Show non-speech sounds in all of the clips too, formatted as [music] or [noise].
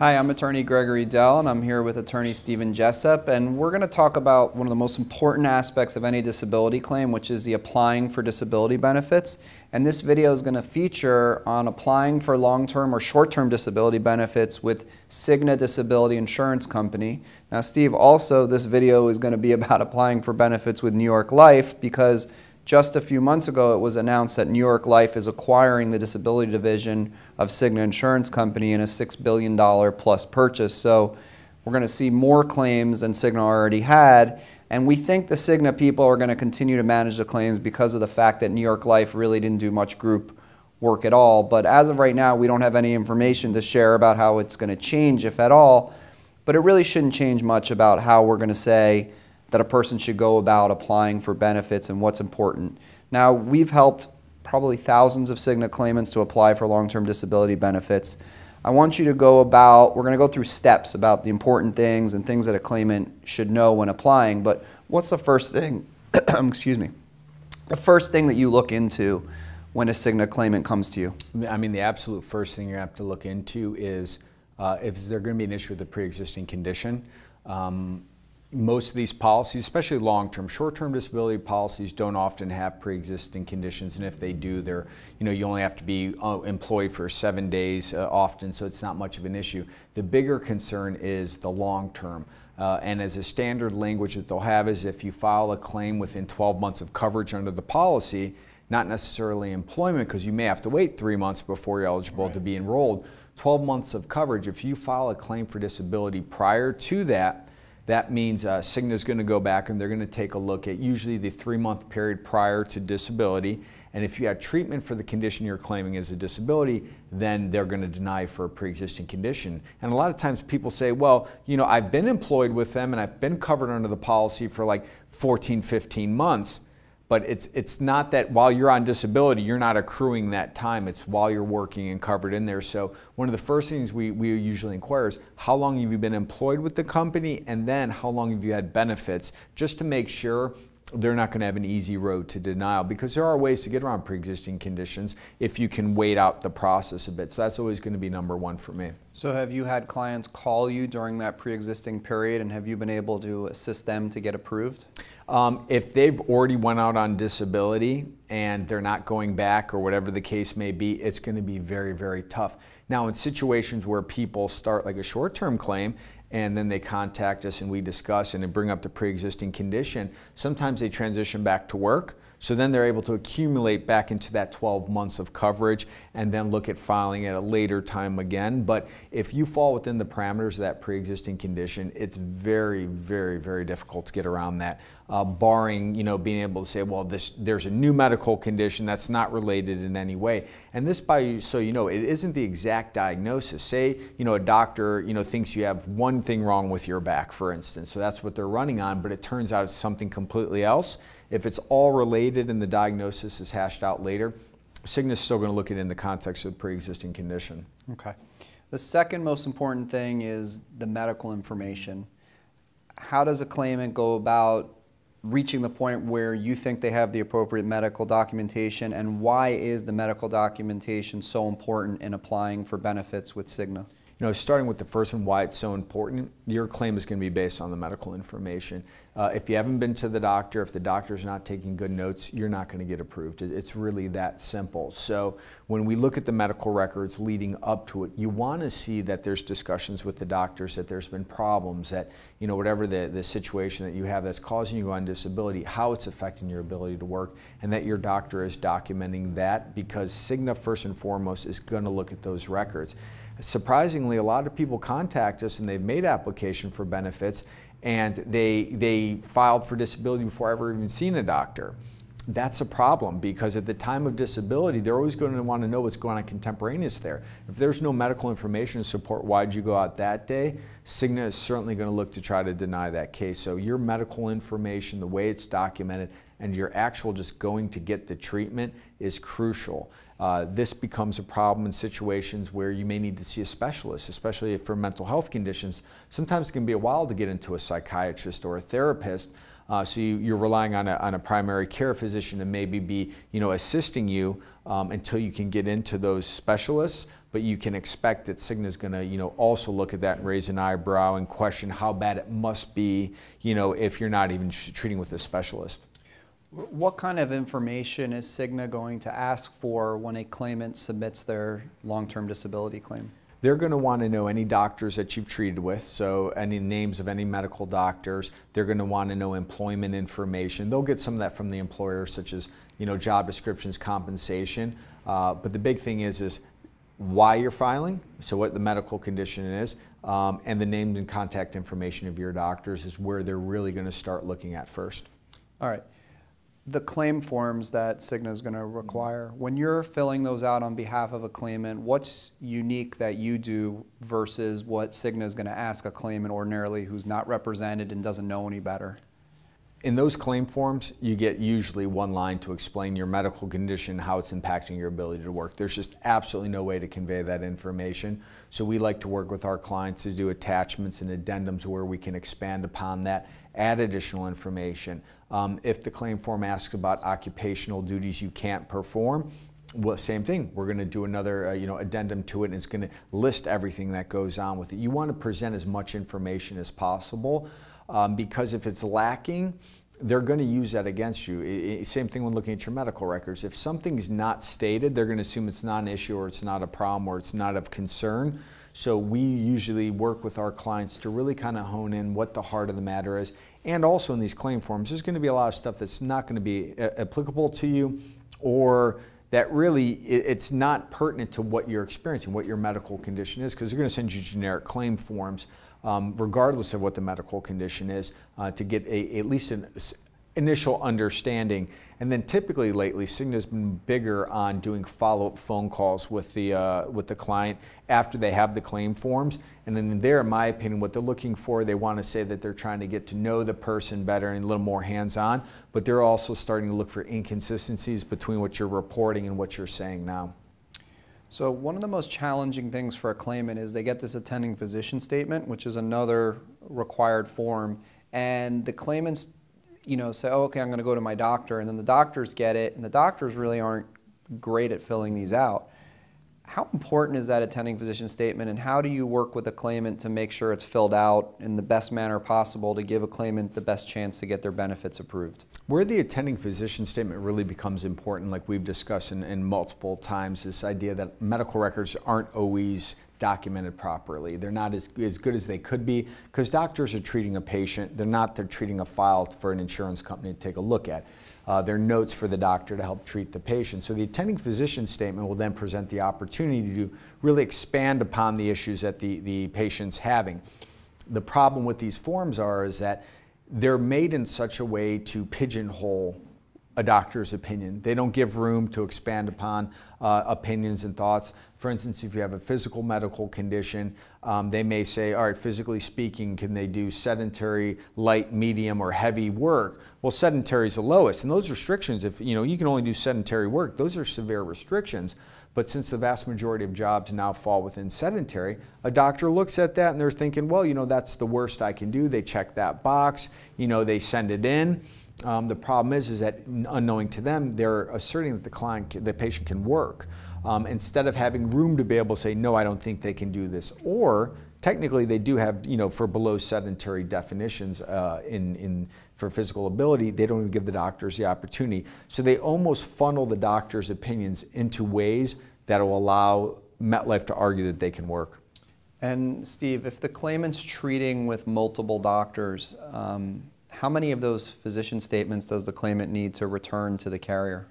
Hi, I'm attorney Gregory Dell, and I'm here with attorney Stephen Jessup, and we're going to talk about one of the most important aspects of any disability claim, which is the applying for disability benefits. And this video is going to feature on applying for long-term or short-term disability benefits with Cigna Disability Insurance Company. Now, Steve, also this video is going to be about applying for benefits with New York Life because just a few months ago, it was announced that New York Life is acquiring the disability division of Cigna Insurance Company in a $6 billion plus purchase. So we're going to see more claims than Cigna already had. And we think the Cigna people are going to continue to manage the claims because of the fact that New York Life really didn't do much group work at all. But as of right now, we don't have any information to share about how it's going to change, if at all. But it really shouldn't change much about how we're going to say that a person should go about applying for benefits and what's important. Now, we've helped probably thousands of Cigna claimants to apply for long-term disability benefits. I want you to go about, we're going to go through steps about the important things and things that a claimant should know when applying, but what's the first thing, [clears throat] excuse me, the first thing that you look into when a Cigna claimant comes to you? I mean, the absolute first thing you have to look into is uh, if there's going to be an issue with a pre-existing condition. Um, most of these policies, especially long-term, short-term disability policies don't often have pre-existing conditions, and if they do, they're, you know, you only have to be uh, employed for seven days uh, often, so it's not much of an issue. The bigger concern is the long-term. Uh, and as a standard language that they'll have is if you file a claim within 12 months of coverage under the policy, not necessarily employment, because you may have to wait three months before you're eligible right. to be enrolled. 12 months of coverage, if you file a claim for disability prior to that, that means uh, Cigna is going to go back and they're going to take a look at usually the three month period prior to disability. And if you had treatment for the condition you're claiming as a disability, then they're going to deny for a pre-existing condition. And a lot of times people say, well, you know, I've been employed with them and I've been covered under the policy for like 14, 15 months but it's it's not that while you're on disability you're not accruing that time it's while you're working and covered in there so one of the first things we, we usually inquire is how long have you been employed with the company and then how long have you had benefits just to make sure they're not going to have an easy road to denial because there are ways to get around pre-existing conditions if you can wait out the process a bit. So that's always going to be number one for me. So have you had clients call you during that pre-existing period and have you been able to assist them to get approved? Um, if they've already went out on disability and they're not going back or whatever the case may be, it's going to be very, very tough. Now in situations where people start like a short-term claim and then they contact us and we discuss and bring up the pre-existing condition. Sometimes they transition back to work, so then they're able to accumulate back into that 12 months of coverage and then look at filing at a later time again. But if you fall within the parameters of that pre-existing condition, it's very, very, very difficult to get around that uh, barring you know being able to say, well, this, there's a new medical condition that's not related in any way. And this, by so you know, it isn't the exact diagnosis. Say you know a doctor you know thinks you have one thing wrong with your back, for instance. So that's what they're running on, but it turns out it's something completely else. If it's all related and the diagnosis is hashed out later, is still going to look at it in the context of the pre-existing condition. Okay. The second most important thing is the medical information. How does a claimant go about reaching the point where you think they have the appropriate medical documentation and why is the medical documentation so important in applying for benefits with Cigna? You know, starting with the first one, why it's so important, your claim is going to be based on the medical information. Uh, if you haven't been to the doctor, if the doctor's not taking good notes, you're not going to get approved. It's really that simple. So when we look at the medical records leading up to it, you want to see that there's discussions with the doctors, that there's been problems, that, you know, whatever the, the situation that you have that's causing you on disability, how it's affecting your ability to work, and that your doctor is documenting that because Cigna, first and foremost, is going to look at those records surprisingly, a lot of people contact us and they've made application for benefits and they, they filed for disability before I ever even seen a doctor. That's a problem because at the time of disability, they're always going to want to know what's going on contemporaneous there. If there's no medical information to support why'd you go out that day, Cigna is certainly going to look to try to deny that case. So your medical information, the way it's documented, and your actual just going to get the treatment is crucial. Uh, this becomes a problem in situations where you may need to see a specialist, especially for mental health conditions. Sometimes it can be a while to get into a psychiatrist or a therapist, uh, so you, are relying on a, on a primary care physician to maybe be you know, assisting you um, until you can get into those specialists. But you can expect that Cigna is going to, you know, also look at that and raise an eyebrow and question how bad it must be, you know, if you're not even treating with a specialist. What kind of information is Cigna going to ask for when a claimant submits their long-term disability claim? They're going to want to know any doctors that you've treated with, so any names of any medical doctors. They're going to want to know employment information. They'll get some of that from the employer, such as you know job descriptions, compensation. Uh, but the big thing is is why you're filing, so what the medical condition is, um, and the names and contact information of your doctors is where they're really going to start looking at first. All right the claim forms that Cigna is going to mm-hmm. require, when you're filling those out on behalf of a claimant, what's unique that you do versus what Cigna is going to ask a claimant ordinarily who's not represented and doesn't know any better? In those claim forms, you get usually one line to explain your medical condition, how it's impacting your ability to work. There's just absolutely no way to convey that information. So we like to work with our clients to do attachments and addendums where we can expand upon that add additional information. Um, if the claim form asks about occupational duties you can't perform, well, same thing. We're going to do another, uh, you know, addendum to it, and it's going to list everything that goes on with it. You want to present as much information as possible, um, because if it's lacking, they're going to use that against you. It, it, same thing when looking at your medical records. If something's not stated, they're going to assume it's not an issue, or it's not a problem, or it's not of concern. So we usually work with our clients to really kind of hone in what the heart of the matter is. And also in these claim forms, there's going to be a lot of stuff that's not going to be uh, applicable to you or that really it's not pertinent to what you're experiencing, what your medical condition is, because they're going to send you generic claim forms, um, regardless of what the medical condition is, uh, to get a, at least an, initial understanding. And then typically lately, Cigna's been bigger on doing follow-up phone calls with the uh, with the client after they have the claim forms. And then there, in my opinion, what they're looking for, they want to say that they're trying to get to know the person better and a little more hands-on. But they're also starting to look for inconsistencies between what you're reporting and what you're saying now. So one of the most challenging things for a claimant is they get this attending physician statement, which is another required form, and the claimants you know, say, oh, okay, I'm going to go to my doctor, and then the doctors get it, and the doctors really aren't great at filling these out. How important is that attending physician statement, and how do you work with a claimant to make sure it's filled out in the best manner possible to give a claimant the best chance to get their benefits approved? Where the attending physician statement really becomes important, like we've discussed in, in multiple times, this idea that medical records aren't always documented properly. They're not as, as good as they could be because doctors are treating a patient. They're not, they're treating a file for an insurance company to take a look at. Uh, they're notes for the doctor to help treat the patient. So the attending physician statement will then present the opportunity to really expand upon the issues that the, the patient's having. The problem with these forms are is that they're made in such a way to pigeonhole a doctor's opinion. They don't give room to expand upon uh, opinions and thoughts. For instance, if you have a physical medical condition, um, they may say, all right, physically speaking, can they do sedentary, light, medium, or heavy work? Well, sedentary is the lowest. And those restrictions, if you know, you can only do sedentary work, those are severe restrictions. But since the vast majority of jobs now fall within sedentary, a doctor looks at that and they're thinking, well, you know, that's the worst I can do. They check that box, you know, they send it in. Um, the problem is, is that unknowing to them, they're asserting that the client, the patient can work. Um, instead of having room to be able to say, no, I don't think they can do this. Or technically they do have, you know, for below sedentary definitions uh, in, in, for physical ability, they don't even give the doctors the opportunity. So they almost funnel the doctor's opinions into ways that will allow MetLife to argue that they can work. And Steve, if the claimant's treating with multiple doctors, um, how many of those physician statements does the claimant need to return to the carrier?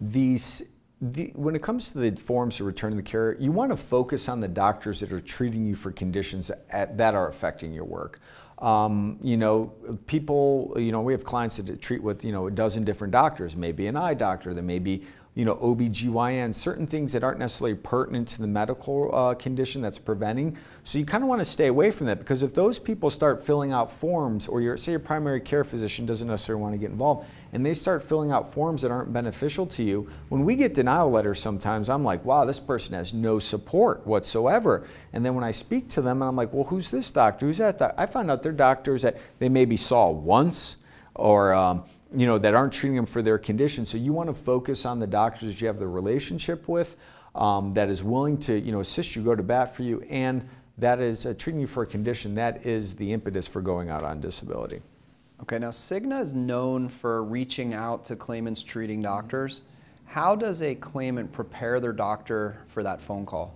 These, the, when it comes to the forms to return to the carrier, you want to focus on the doctors that are treating you for conditions at, that are affecting your work. Um, you know, people, you know, we have clients that treat with, you know, a dozen different doctors, maybe an eye doctor, there may be you know, OBGYN, certain things that aren't necessarily pertinent to the medical uh, condition that's preventing. So you kind of want to stay away from that because if those people start filling out forms or your, say your primary care physician doesn't necessarily want to get involved and they start filling out forms that aren't beneficial to you, when we get denial letters sometimes, I'm like, wow, this person has no support whatsoever. And then when I speak to them and I'm like, well, who's this doctor? Who's that doctor? I find out their doctors that they maybe saw once or um, you know, that aren't treating them for their condition. So you want to focus on the doctors you have the relationship with um, that is willing to, you know, assist you, go to bat for you, and that is uh, treating you for a condition that is the impetus for going out on disability. Okay, now Cigna is known for reaching out to claimants treating doctors. How does a claimant prepare their doctor for that phone call?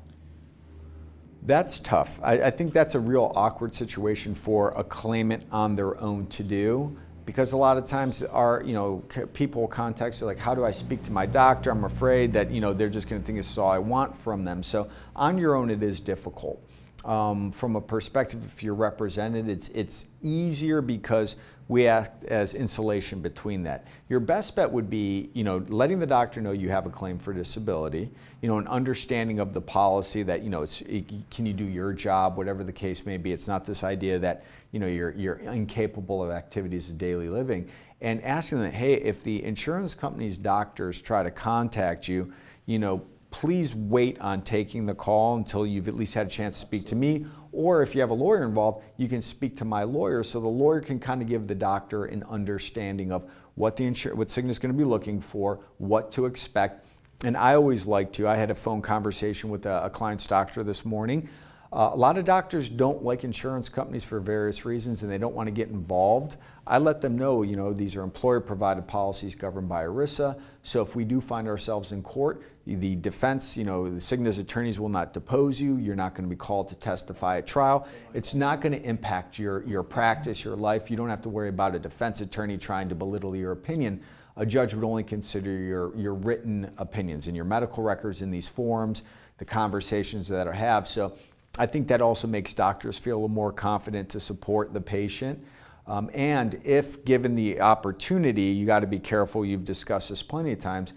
That's tough. I, I think that's a real awkward situation for a claimant on their own to do because a lot of times our you know people will contact you like how do i speak to my doctor i'm afraid that you know they're just going to think this is all i want from them so on your own it is difficult um, from a perspective if you're represented, it's, it's easier because we act as insulation between that. Your best bet would be, you know, letting the doctor know you have a claim for disability, you know, an understanding of the policy that, you know, it's, it, can you do your job, whatever the case may be. It's not this idea that, you know, you're, you're incapable of activities of daily living. And asking them, hey, if the insurance company's doctors try to contact you, you know, please wait on taking the call until you've at least had a chance to speak Absolutely. to me. Or if you have a lawyer involved, you can speak to my lawyer so the lawyer can kind of give the doctor an understanding of what the insur- what is going to be looking for, what to expect. And I always like to. I had a phone conversation with a, a client's doctor this morning. Uh, a lot of doctors don't like insurance companies for various reasons and they don't want to get involved. I let them know, you know, these are employer provided policies governed by ERISA. So if we do find ourselves in court, the defense, you know, the Cigna's attorneys will not depose you. You're not going to be called to testify at trial. It's not going to impact your, your practice, your life. You don't have to worry about a defense attorney trying to belittle your opinion. A judge would only consider your, your written opinions and your medical records in these forms, the conversations that I have. So I think that also makes doctors feel more confident to support the patient. Um, and if given the opportunity, you got to be careful. You've discussed this plenty of times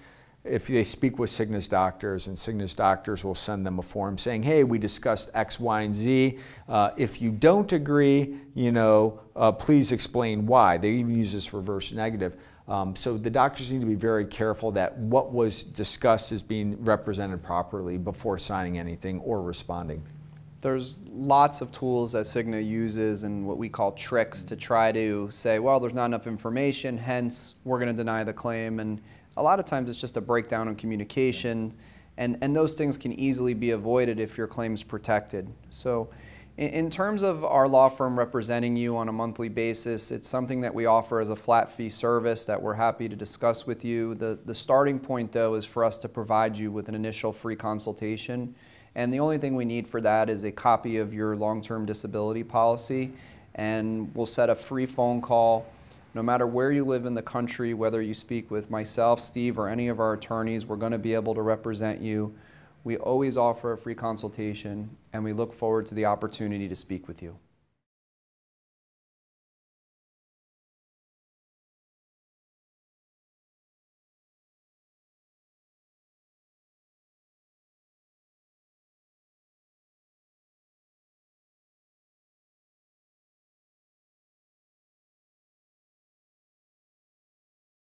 if they speak with Cigna's doctors and Cigna's doctors will send them a form saying, hey, we discussed X, Y, and Z. Uh, if you don't agree, you know, uh, please explain why. They even use this reverse negative. Um, so the doctors need to be very careful that what was discussed is being represented properly before signing anything or responding. There's lots of tools that Cigna uses and what we call tricks to try to say, well, there's not enough information, hence we're going to deny the claim. And a lot of times it's just a breakdown in communication, and, and those things can easily be avoided if your claim is protected. So in, in terms of our law firm representing you on a monthly basis, it's something that we offer as a flat fee service that we're happy to discuss with you. The, the starting point, though, is for us to provide you with an initial free consultation. And the only thing we need for that is a copy of your long-term disability policy. And we'll set a free phone call no matter where you live in the country, whether you speak with myself, Steve, or any of our attorneys, we're going to be able to represent you. We always offer a free consultation, and we look forward to the opportunity to speak with you.